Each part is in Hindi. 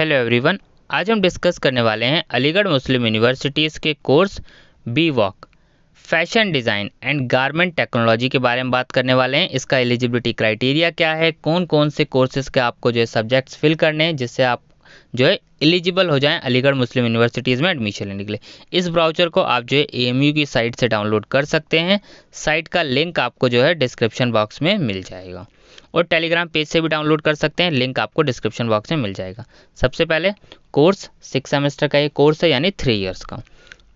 हेलो एवरीवन आज हम डिस्कस करने वाले हैं अलीगढ़ मुस्लिम यूनिवर्सिटीज़ के course B voc fashion design and garment technology के बारे में बात करने वाले हैं इसका एलिजिबिलिटी क्राइटेरिया क्या है कौन कौन से कोर्सेज के आपको जो है सब्जेक्ट्स फिल करने हैं जिससे आप जो है एलिजिबल हो जाएं अलीगढ़ मुस्लिम यूनिवर्सिटीज़ में एडमिशन लेने के लिए इस ब्राउचर को आप जो है ए की साइट से डाउनलोड कर सकते हैं साइट का लिंक आपको जो है डिस्क्रिप्शन बॉक्स में मिल जाएगा और टेलीग्राम पेज से भी डाउनलोड कर सकते हैं लिंक आपको डिस्क्रिप्शन बॉक्स में मिल जाएगा सबसे पहले कोर्स सिक्स सेमेस्टर का ये कोर्स है यानी थ्री ईयर्स का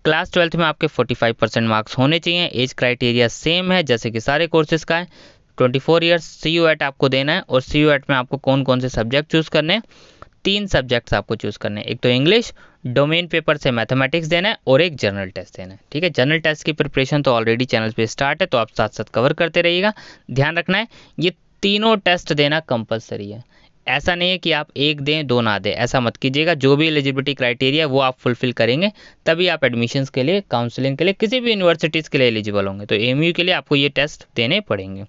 क्लास ट्वेल्थ में आपके 45 परसेंट मार्क्स होने चाहिए एज क्राइटेरिया सेम है जैसे कि सारे कोर्सेज का है 24 four years C U ET आपको देना है और सी यू एट में आपको कौन कौन से सब्जेक्ट चूज़ करने हैं तीन सब्जेक्ट्स आपको चूज करने हैं एक तो इंग्लिश डोमेन पेपर से मैथमेटिक्स देना है और एक जनरल टेस्ट देना है ठीक है जनरल टेस्ट की प्रिपरेशन तो ऑलरेडी चैनल पे स्टार्ट है तो आप साथ साथ कवर करते रहिएगा ध्यान रखना है ये तीनों टेस्ट देना कंपलसरी है ऐसा नहीं है कि आप एक दें दो ना दें ऐसा मत कीजिएगा जो भी एलिजिबिलिटी क्राइटेरिया वो आप फुलफिल करेंगे तभी आप एडमिशन्स के लिए काउंसलिंग के लिए किसी भी यूनिवर्सिटीज़ के लिए एलिजिबल होंगे तो एम के लिए आपको ये टेस्ट देने पड़ेंगे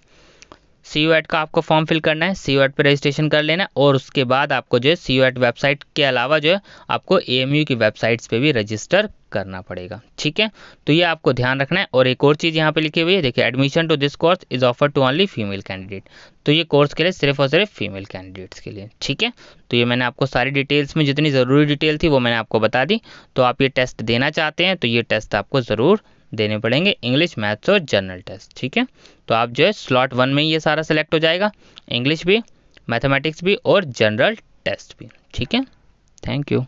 सी यू एट का आपको फॉर्म फिल करना है सी यू एट पर रजिस्ट्रेशन कर लेना और उसके बाद आपको जो है सी यू एट वेबसाइट के अलावा जो है आपको ए एम यू की वेबसाइट्स पे भी रजिस्टर करना पड़ेगा ठीक है तो ये आपको ध्यान रखना है और एक और चीज़ यहाँ पे लिखी हुई है देखिए admission to this course is offer to only female candidate तो ये कोर्स के लिए सिर्फ और सिर्फ फीमेल कैंडिडेट्स के लिए ठीक है तो ये मैंने आपको सारी डिटेल्स में जितनी ज़रूरी डिटेल थी वो मैंने आपको बता दी तो आप ये टेस्ट देना चाहते हैं तो ये टेस्ट आपको ज़रूर देने पड़ेंगे इंग्लिश मैथ्स और जनरल टेस्ट ठीक है तो आप जो है स्लॉट वन में ये सारा सेलेक्ट हो जाएगा इंग्लिश भी मैथमेटिक्स भी और जनरल टेस्ट भी ठीक है थैंक यू